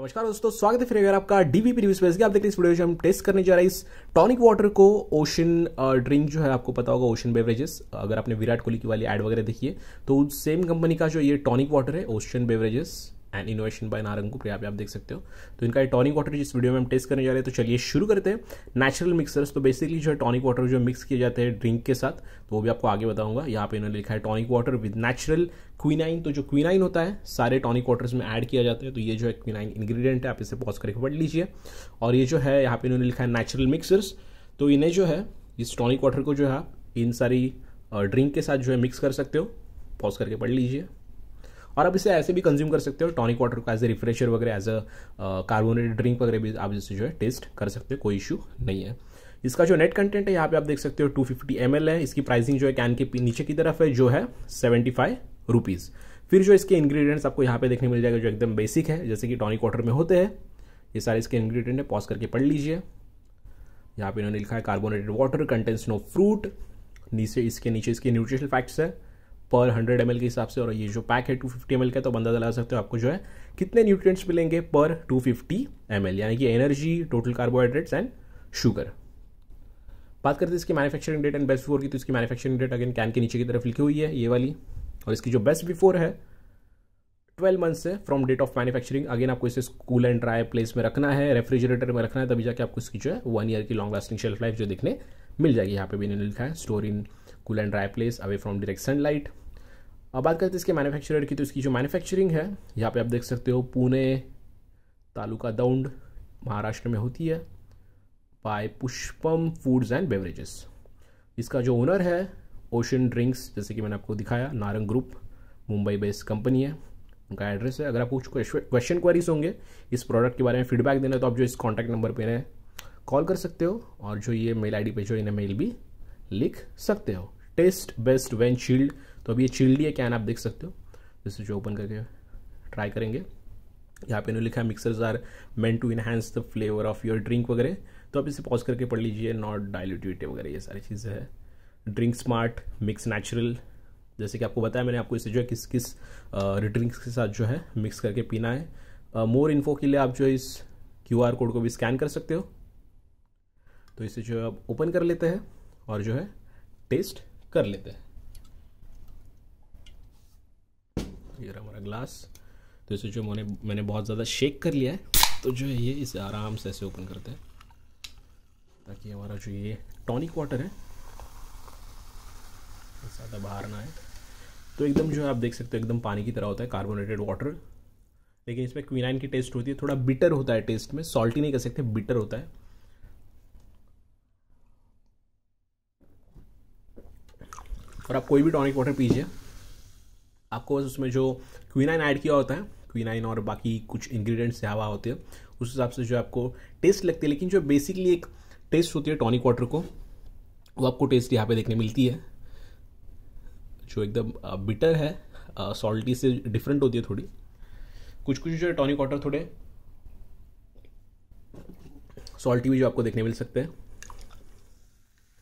नमस्कार दोस्तों स्वागत है फिर अगर आपका डीवीपी रिव्यू स्पेस आप देख रहे इस वीडियो में हम टेस्ट करने जा रहे हैं इस टॉनिक वाटर को ओशन ड्रिंक जो है आपको पता होगा ओशन बेवरेजेस अगर आपने विराट कोहली की वाली एड वगैरह देखी है तो सेम कंपनी का जो ये टॉनिक वाटर है ocean beverages and innovation by Narang यहाँ पे आप देख सकते हो तो इनका टॉनिक वाटर जिस वीडियो में हम टेस्ट करने जा रहे हैं तो चलिए शुरू करते हैं नेचुरल मिक्सर्स तो बेसिकली जो है टॉनिक वाटर जो मिक्स किए जाते हैं ड्रिंक के साथ तो वो भी आपको आगे बताऊंगा यहाँ पे इन्होंने लिखा है tonic water with natural quinine तो जो क्वीनाइन होता है सारे टॉनिक वाटर्स में ऐड किया जाता है तो ये जो है क्वीनाइन इंग्रीडियंट है आप इसे पॉज करके पढ़ लीजिए और ये जो है यहाँ पे इन्होंने लिखा है नेचुरल मिक्सर्स तो इन्हें जो है इस टॉनिक वाटर को जो है आप इन सारी ड्रिंक के साथ जो है मिक्स कर सकते हो पॉज करके पढ़ लीजिए और आप इसे ऐसे भी कंज्यूम कर सकते हो टॉनिक वाटर को एज ए रिफ्रेशर वगैरह एज अ कार्बोनेटेड ड्रिंक वगैरह भी आप इसे जो है टेस्ट कर सकते हो कोई इशू नहीं है इसका जो नेट कंटेंट है यहाँ पे आप देख सकते हो 250 फिफ्टी है इसकी प्राइसिंग जो है कैन के नीचे की तरफ है जो है सेवेंटी फाइव रुपीज़ फिर जो इसके इंग्रेडिएंट्स आपको यहाँ पे देखने मिल जाएगा जो एकदम बेसिक है जैसे कि टॉनिक वाटर में होते हैं ये सारे इसके इंग्रेडिएंट है पॉज करके पढ़ लीजिए यहाँ पे इन्होंने लिखा है carbonated water contents no fruit नीचे इसके नीचे इसके न्यूट्रिशनल फैक्ट्स है पर हंड्रेड एम के हिसाब से और ये जो पैक है टू फिफ्टी एम का तो बंदा लगा सकते हो आपको जो है कितने न्यूट्रिएंट्स मिलेंगे पर टू फिफ्टी एम यानी कि energy total carbohydrates and sugar बात करते हैं इसकी manufacturing date and best before की तो इसकी मैन्युफैक्चरिंग डेट अगेन कैन के नीचे की तरफ लिखी हुई है ये वाली और इसकी जो बेस्ट बिफोर है ट्वेल्व मंथ्स है from date of manufacturing again आपको इसे स्कूल एंड ड्राई प्लेस में रखना है रेफ्रिजरेटर में रखना है तभी जाके आपको इसकी जो है वन ईयर की लॉन्ग लास्टिंग शेल्फ लाइफ जो देखने मिल जाएगी यहाँ पे भी इन्होंने लिखा है store in cool and dry place away from direct sunlight अब बात करते हैं इसके मैन्युफैक्चरर की तो इसकी जो मैन्युफैक्चरिंग है यहाँ पे आप देख सकते हो पुणे तालुका दौंड महाराष्ट्र में होती है by Pushpam foods and beverages इसका जो ओनर है ओशन ड्रिंक्स जैसे कि मैंने आपको दिखाया Narang group Mumbai based company है उनका एड्रेस है अगर आप कुछ क्वेश्चन क्वारीज होंगे इस प्रोडक्ट के बारे में फीडबैक देना तो आप जो इस कॉन्टैक्ट नंबर पर इन्हें कॉल कर सकते हो और जो ये मेल डी पर जो इन्हें मेल भी लिख सकते हो टेस्ट बेस्ट वेन शील्ड तो अभी ये चिल्डी है कैन आप देख सकते हो जैसे जो ओपन करके ट्राई करेंगे यहाँ पे इन्होंने लिखा है mixers are meant to enhance the flavour of your drink वगैरह तो आप इसे पॉज करके पढ़ लीजिए नॉट डायल्यूटेटिव वगैरह ये सारी चीज़ें हैं ड्रिंक स्मार्ट मिक्स नेचुरल जैसे कि आपको बताया मैंने आपको इसे जो है किस किस ड्रिंक्स के साथ जो है मिक्स करके पीना है मोर इन्फो के लिए आप जो इस क्यू आर कोड को भी स्कैन कर सकते हो तो इसे जो है आप ओपन कर लेते हैं और जो है टेस्ट कर लेते हैं ये रहा हमारा ग्लास तो इसे जो मैंने मैंने बहुत ज़्यादा शेक कर लिया है तो जो है ये इसे आराम से ऐसे ओपन करते हैं ताकि हमारा जो ये टॉनिक वाटर है ज़्यादा बाहर ना आए तो एकदम जो है आप देख सकते हो एकदम पानी की तरह होता है कार्बोनेटेड वाटर लेकिन इसमें क्विनाइन की टेस्ट होती है थोड़ा बिटर होता है टेस्ट में सॉल्टी नहीं कर सकते बिटर होता है और आप कोई भी टॉनिक वाटर पीजिए आपको बस उसमें जो क्वीनाइन ऐड किया होता है क्वीनाइन और बाकी कुछ इंग्रेडिएंट्स हवा होते हैं उस हिसाब से जो आपको टेस्ट लगती है लेकिन जो बेसिकली एक टेस्ट होती है टॉनिक वाटर को वो आपको टेस्ट यहाँ पे देखने मिलती है जो एकदम बिटर है सॉल्टी से डिफरेंट होती है थोड़ी कुछ कुछ जो टॉनिक वाटर थोड़े सॉल्टी भी जो आपको देखने मिल सकते हैं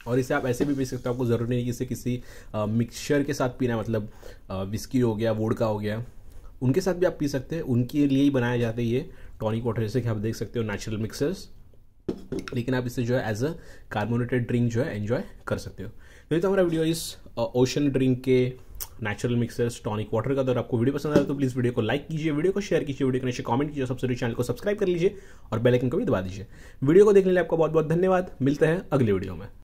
और इसे आप ऐसे भी पी सकते हो आपको ज़रूरी नहीं कि इसे किसी मिक्सचर के साथ पीना मतलब विस्की हो गया वोडका हो गया उनके साथ भी आप पी सकते हैं उनके लिए ही बनाया जाता है ये टॉनिक वाटर जैसे कि आप देख सकते हो नेचुरल मिक्सर्स लेकिन आप इसे जो है एज अ कार्बोनेटेड ड्रिंक जो है एन्जॉय कर सकते हो तो, तो हमारा वीडियो इस ओशन ड्रिंक के नेचुरल मिक्सर्स टॉनिक वाटर का अगर आपको वीडियो पसंद आया तो प्लीज़ वीडियो को लाइक कीजिए वीडियो को शेयर कीजिए वीडियो को नीचे कमेंट कीजिए सबसे चैनल को सब्सक्राइब कर लीजिए और बेल आइकन को भी दबा दीजिए वीडियो को देखने लिए आपका बहुत बहुत धन्यवाद मिलते हैं अगले वीडियो में